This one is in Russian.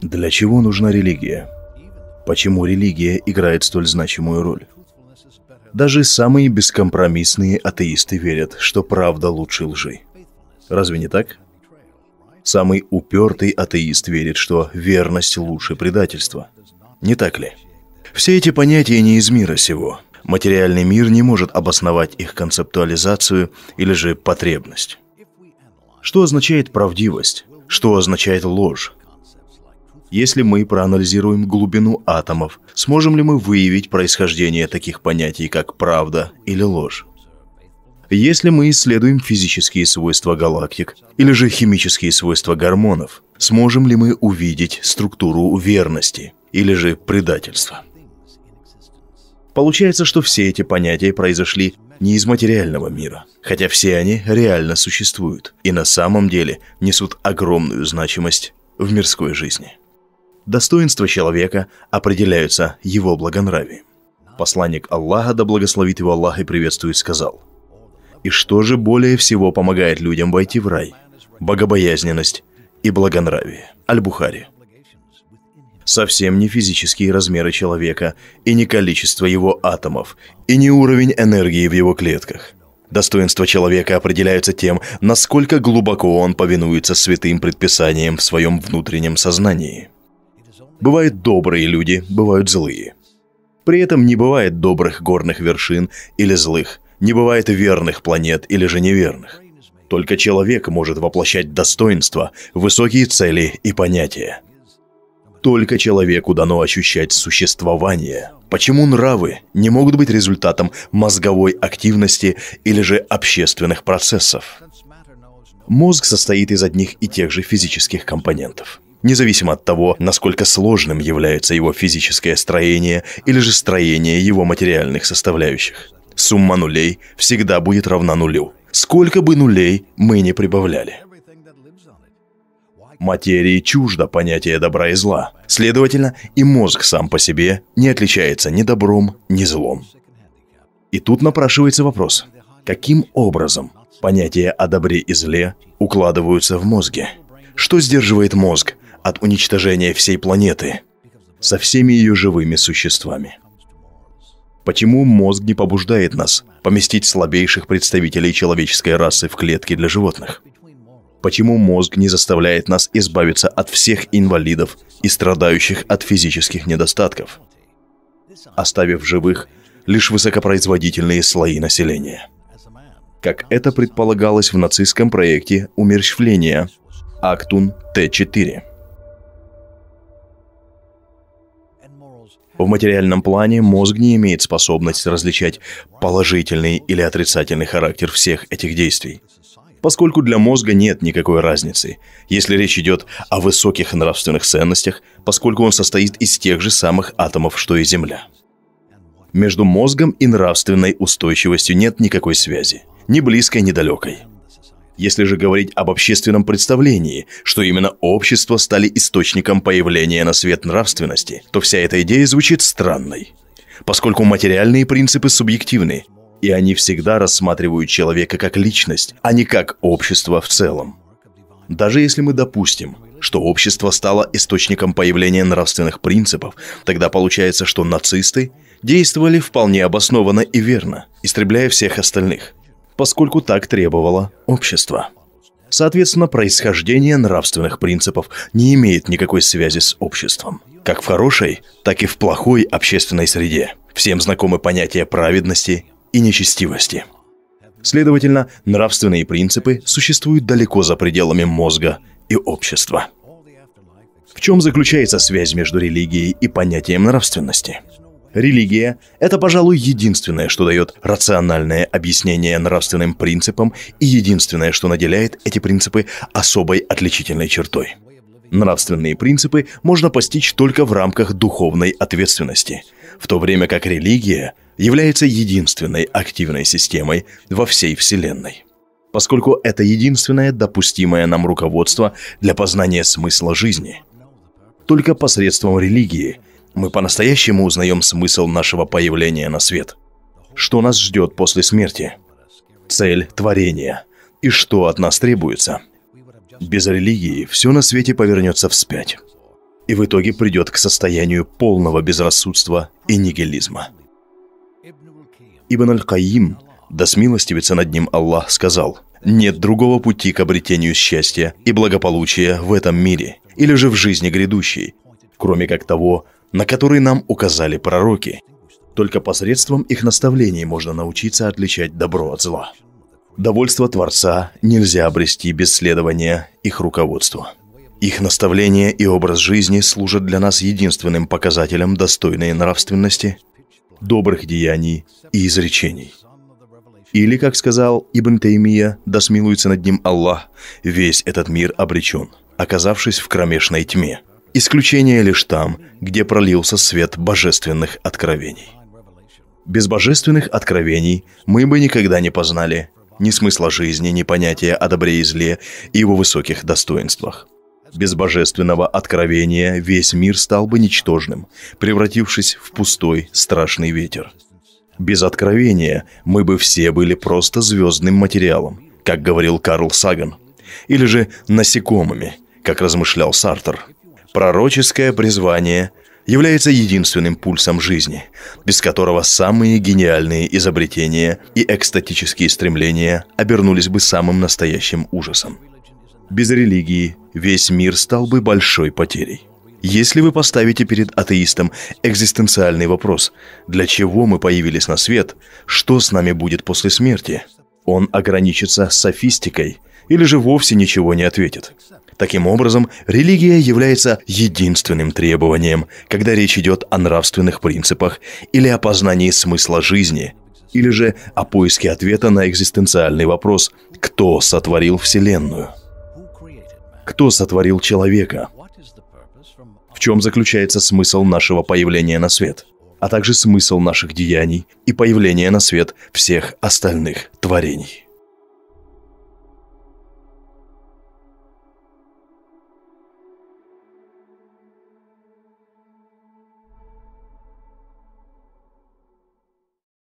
Для чего нужна религия? Почему религия играет столь значимую роль? Даже самые бескомпромиссные атеисты верят, что правда лучше лжи. Разве не так? Самый упертый атеист верит, что верность лучше предательства. Не так ли? Все эти понятия не из мира сего. Материальный мир не может обосновать их концептуализацию или же потребность. Что означает правдивость? Что означает ложь? Если мы проанализируем глубину атомов, сможем ли мы выявить происхождение таких понятий, как правда или ложь? Если мы исследуем физические свойства галактик или же химические свойства гормонов, сможем ли мы увидеть структуру верности или же предательства? Получается, что все эти понятия произошли не из материального мира, хотя все они реально существуют и на самом деле несут огромную значимость в мирской жизни. Достоинства человека определяются его благонравием. Посланник Аллаха, да благословит его Аллах и приветствует, сказал, «И что же более всего помогает людям войти в рай? Богобоязненность и благонравие». Аль-Бухари. Совсем не физические размеры человека, и не количество его атомов, и не уровень энергии в его клетках – Достоинства человека определяются тем, насколько глубоко он повинуется святым предписаниям в своем внутреннем сознании. Бывают добрые люди, бывают злые. При этом не бывает добрых горных вершин или злых, не бывает верных планет или же неверных. Только человек может воплощать достоинства, высокие цели и понятия. Только человеку дано ощущать существование. Почему нравы не могут быть результатом мозговой активности или же общественных процессов? Мозг состоит из одних и тех же физических компонентов – независимо от того, насколько сложным является его физическое строение или же строение его материальных составляющих. Сумма нулей всегда будет равна нулю, сколько бы нулей мы не прибавляли. Материи чуждо понятие добра и зла. Следовательно, и мозг сам по себе не отличается ни добром, ни злом. И тут напрашивается вопрос, каким образом понятия о добре и зле укладываются в мозге? Что сдерживает мозг от уничтожения всей планеты со всеми ее живыми существами. Почему мозг не побуждает нас поместить слабейших представителей человеческой расы в клетки для животных? Почему мозг не заставляет нас избавиться от всех инвалидов и страдающих от физических недостатков, оставив живых лишь высокопроизводительные слои населения? Как это предполагалось в нацистском проекте умерщвления Актун Т-4. В материальном плане мозг не имеет способности различать положительный или отрицательный характер всех этих действий поскольку для мозга нет никакой разницы, если речь идет о высоких нравственных ценностях, поскольку он состоит из тех же самых атомов, что и Земля. Между мозгом и нравственной устойчивостью нет никакой связи, ни близкой, ни далекой – если же говорить об общественном представлении, что именно общество стали источником появления на свет нравственности, то вся эта идея звучит странной. Поскольку материальные принципы субъективны, и они всегда рассматривают человека как личность, а не как общество в целом. Даже если мы допустим, что общество стало источником появления нравственных принципов, тогда получается, что нацисты действовали вполне обоснованно и верно, истребляя всех остальных – поскольку так требовало общество. Соответственно, происхождение нравственных принципов не имеет никакой связи с обществом. Как в хорошей, так и в плохой общественной среде. Всем знакомы понятия праведности и нечестивости. Следовательно, нравственные принципы существуют далеко за пределами мозга и общества. В чем заключается связь между религией и понятием нравственности? Религия – это, пожалуй, единственное, что дает рациональное объяснение нравственным принципам и единственное, что наделяет эти принципы особой отличительной чертой. Нравственные принципы можно постичь только в рамках духовной ответственности, в то время как религия является единственной активной системой во всей Вселенной. Поскольку это единственное допустимое нам руководство для познания смысла жизни. Только посредством религии – мы по-настоящему узнаем смысл нашего появления на свет. Что нас ждет после смерти? Цель творения. И что от нас требуется? Без религии все на свете повернется вспять. И в итоге придет к состоянию полного безрассудства и нигилизма. Ибн Аль-Каим, да смилостивится над ним Аллах, сказал, «Нет другого пути к обретению счастья и благополучия в этом мире или же в жизни грядущей, кроме как того, на которые нам указали пророки. Только посредством их наставлений можно научиться отличать добро от зла. Довольство Творца нельзя обрести без следования их руководства. Их наставления и образ жизни служат для нас единственным показателем достойной нравственности, добрых деяний и изречений. Или, как сказал Ибн Таймия, да смилуется над ним Аллах, весь этот мир обречен, оказавшись в кромешной тьме – Исключение лишь там, где пролился свет божественных откровений. Без божественных откровений мы бы никогда не познали ни смысла жизни, ни понятия о добре и зле и его высоких достоинствах. Без божественного откровения весь мир стал бы ничтожным, превратившись в пустой страшный ветер. Без откровения мы бы все были просто звездным материалом, как говорил Карл Саган, или же насекомыми, как размышлял Сартер – Пророческое призвание является единственным пульсом жизни, без которого самые гениальные изобретения и экстатические стремления обернулись бы самым настоящим ужасом. Без религии весь мир стал бы большой потерей. Если вы поставите перед атеистом экзистенциальный вопрос «Для чего мы появились на свет? Что с нами будет после смерти?» – он ограничится софистикой или же вовсе ничего не ответит. Таким образом, религия является единственным требованием, когда речь идет о нравственных принципах или о познании смысла жизни, или же о поиске ответа на экзистенциальный вопрос «Кто сотворил Вселенную?» Кто сотворил человека? В чем заключается смысл нашего появления на свет – а также смысл наших деяний и появление на свет всех остальных творений.